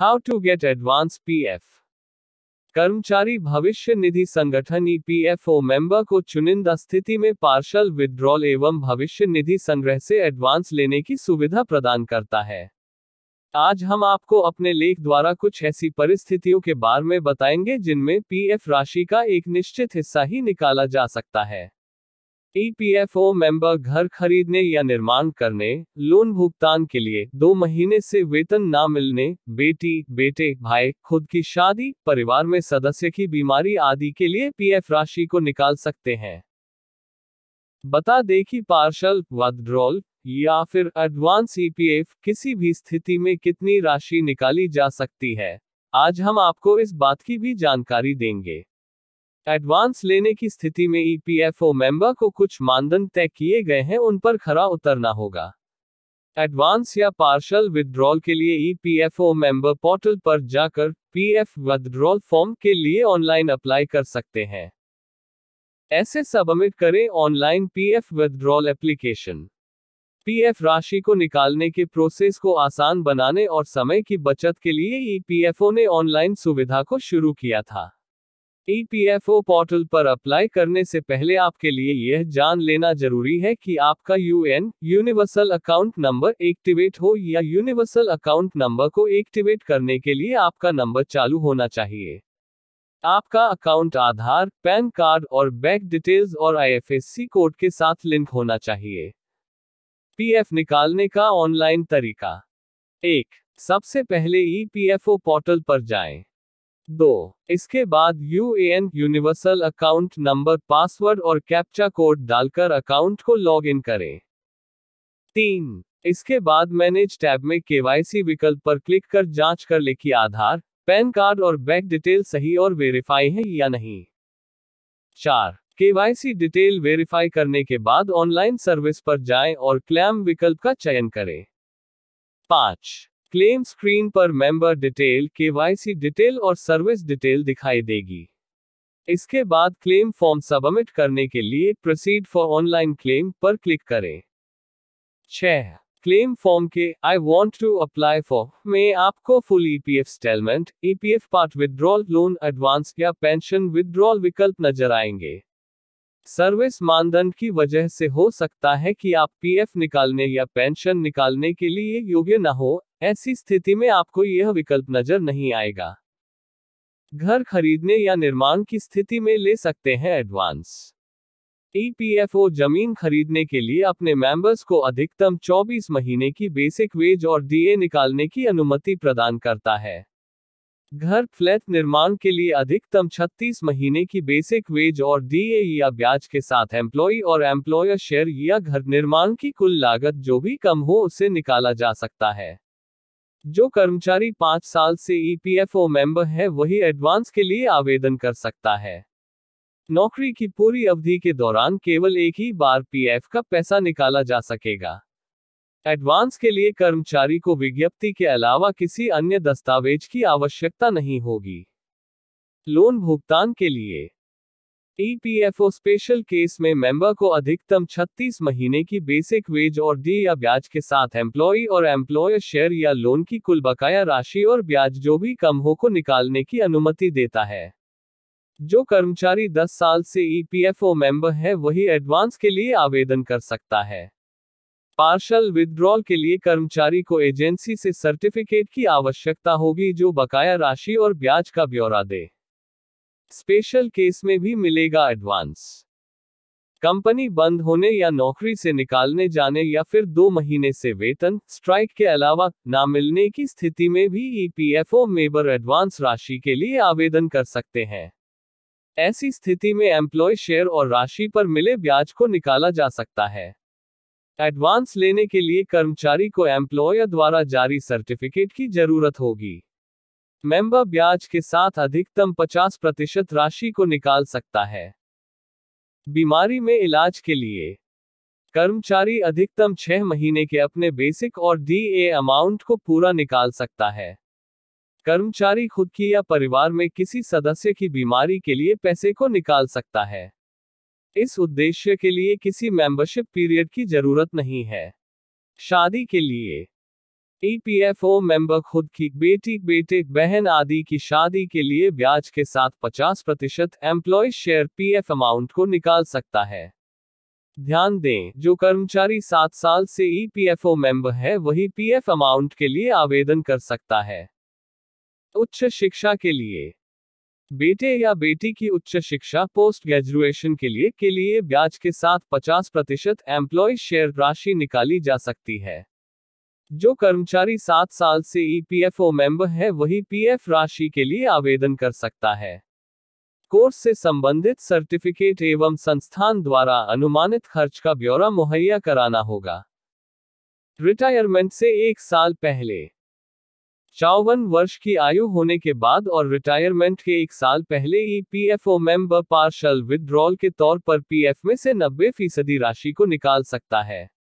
How to get advance PF कर्मचारी भविष्य निधि संगठन ईपीएफओ मेंबर को चुनिंदा स्थिति में पार्शल विड्रॉल एवं भविष्य निधि संग्रह से एडवांस लेने की सुविधा प्रदान करता है आज हम आपको अपने लेख द्वारा कुछ ऐसी परिस्थितियों के बारे में बताएंगे जिनमें पीएफ राशि का एक निश्चित हिस्सा ही निकाला जा सकता है ईपीएफओ मेंबर घर खरीदने या निर्माण करने लोन भुगतान के लिए दो महीने से वेतन न मिलने बेटी बेटे भाई खुद की शादी परिवार में सदस्य की बीमारी आदि के लिए पीएफ राशि को निकाल सकते हैं बता दें कि पार्शल वॉल या फिर एडवांस ईपीएफ e किसी भी स्थिति में कितनी राशि निकाली जा सकती है आज हम आपको इस बात की भी जानकारी देंगे एडवांस लेने की स्थिति में ईपीएफओ e मेंबर को कुछ मानदंड तय किए गए हैं उन पर खरा उतरना होगा एडवांस या पार्शल विद्रॉल के लिए ईपीएफओ मेंबर पोर्टल पर जाकर पीएफ विद्रॉल फॉर्म के लिए ऑनलाइन अप्लाई कर सकते हैं ऐसे सबमिट करें online PF withdrawal application PF राशि को निकालने के प्रोसेस को आसान बनाने और समय की बचत के लिए ईपीएफओ e ने ऑनलाइन सुविधा को शुरू किया था ईपीएफओ पोर्टल पर अप्लाई करने से पहले आपके लिए यह जान लेना जरूरी है कि आपका UN universal account number activate हो या यूनिवर्सल अकाउंट नंबर को एक्टिवेट करने के लिए आपका नंबर चालू होना चाहिए आपका अकाउंट आधार पैन कार्ड और बैंक डिटेल्स और आईएफएससी कोड के साथ लिंक होना चाहिए पीएफ निकालने का ऑनलाइन तरीका एक सबसे पहले ईपीएफओ e पोर्टल पर जाएं। दो इसके बाद U universal account number password और कैप्चा कोड डालकर अकाउंट को लॉग इन करें तीन इसके बाद मैनेज टैब में केवाईसी विकल्प पर क्लिक कर जांच कर ले कि आधार पैन कार्ड और बैंक डिटेल सही और वेरीफाई है या नहीं चार केवाईसी डिटेल वेरीफाई करने के बाद ऑनलाइन सर्विस पर जाएं और क्लैम विकल्प का चयन करें पांच क्लेम स्क्रीन पर मेंबर डिटेल केवाईसी डिटेल और सर्विस डिटेल दिखाई देगी इसके बाद क्लेम फॉर्म सबमिट करने के लिए प्रोसीड फॉर ऑनलाइन क्लेम पर क्लिक करें छह क्लेम फॉर्म के I want to apply for में आपको full EPF settlement EPF part withdrawal loan advance या पेंशन विद्रॉल विकल्प नजर आएंगे सर्विस मानदंड की वजह से हो सकता है कि आप पीएफ निकालने या पेंशन निकालने के लिए योग्य न हो ऐसी स्थिति में आपको यह विकल्प नजर नहीं आएगा घर खरीदने या निर्माण की स्थिति में ले सकते हैं एडवांस ईपीएफओ e जमीन खरीदने के लिए अपने मेंबर्स को अधिकतम 24 महीने की बेसिक वेज और डीए निकालने की अनुमति प्रदान करता है घर फ्लैट निर्माण के लिए अधिकतम 36 महीने की बेसिक वेज और डीए या ब्याज के साथ एम्प्लॉय और एम्प्लॉयर शेयर या घर निर्माण की कुल लागत जो भी कम हो उसे निकाला जा सकता है जो कर्मचारी पांच साल से ईपीएफओ मेंबर है वही एडवांस के लिए आवेदन कर सकता है नौकरी की पूरी अवधि के दौरान केवल एक ही बार पीएफ का पैसा निकाला जा सकेगा एडवांस के लिए कर्मचारी को विज्ञप्ति के अलावा किसी अन्य दस्तावेज की आवश्यकता नहीं होगी लोन भुगतान के लिए ईपीएफओ स्पेशल केस में मेंबर को अधिकतम 36 महीने की बेसिक वेज और डी या ब्याज के साथ एम्प्लॉय और एम्प्लॉय शेयर या लोन की कुल बकाया राशि और ब्याज जो भी कम हो को निकालने की अनुमति देता है जो कर्मचारी 10 साल से ईपीएफओ मेंबर है वही एडवांस के लिए आवेदन कर सकता है पार्शल विदड्रॉल के लिए कर्मचारी को एजेंसी से सर्टिफिकेट की आवश्यकता होगी जो बकाया राशि और ब्याज का ब्यौरा दे स्पेशल केस में भी मिलेगा एडवांस कंपनी बंद होने या नौकरी से निकालने जाने या फिर दो महीने से वेतन स्ट्राइक के अलावा ना मिलने की स्थिति में भी ईपीएफओ e मेबर एडवांस राशि के लिए आवेदन कर सकते हैं ऐसी स्थिति में एम्प्लॉय शेयर और राशि पर मिले ब्याज को निकाला जा सकता है एडवांस लेने के लिए कर्मचारी को एम्प्लॉयर द्वारा जारी सर्टिफिकेट की जरूरत होगी मेंबर ब्याज के साथ अधिकतम 50 प्रतिशत राशि को निकाल सकता है बीमारी में इलाज के लिए कर्मचारी अधिकतम छह महीने के अपने बेसिक और डी ए अमाउंट को पूरा निकाल सकता है कर्मचारी खुद की या परिवार में किसी सदस्य की बीमारी के लिए पैसे को निकाल सकता है इस उद्देश्य के लिए किसी मेंबरशिप पीरियड की जरूरत नहीं है शादी के लिए ईपीएफओ मेंबर खुद की बेटी बेटे बहन आदि की शादी के लिए ब्याज के साथ 50 प्रतिशत एम्प्लॉय शेयर पीएफ अमाउंट को निकाल सकता है ध्यान दें जो कर्मचारी सात साल से ईपीएफओ e मेंबर है वही पीएफ अमाउंट के लिए आवेदन कर सकता है उच्च शिक्षा के लिए बेटे या बेटी की उच्च शिक्षा पोस्ट ग्रेजुएशन के लिए के लिए ब्याज के साथ 50 प्रतिशत एम्प्लॉय शेयर राशि निकाली जा सकती है जो कर्मचारी सात साल से ईपीएफओ e मेंबर है वही पीएफ राशि के लिए आवेदन कर सकता है कोर्स से संबंधित सर्टिफिकेट एवं संस्थान द्वारा अनुमानित खर्च का ब्यौरा मुहैया कराना होगा रिटायरमेंट से एक साल पहले चौवन वर्ष की आयु होने के बाद और रिटायरमेंट के एक साल पहले E P F O member partial withdrawal के तौर पर पीएफ में से नब्बे फीसदी राशि को निकाल सकता है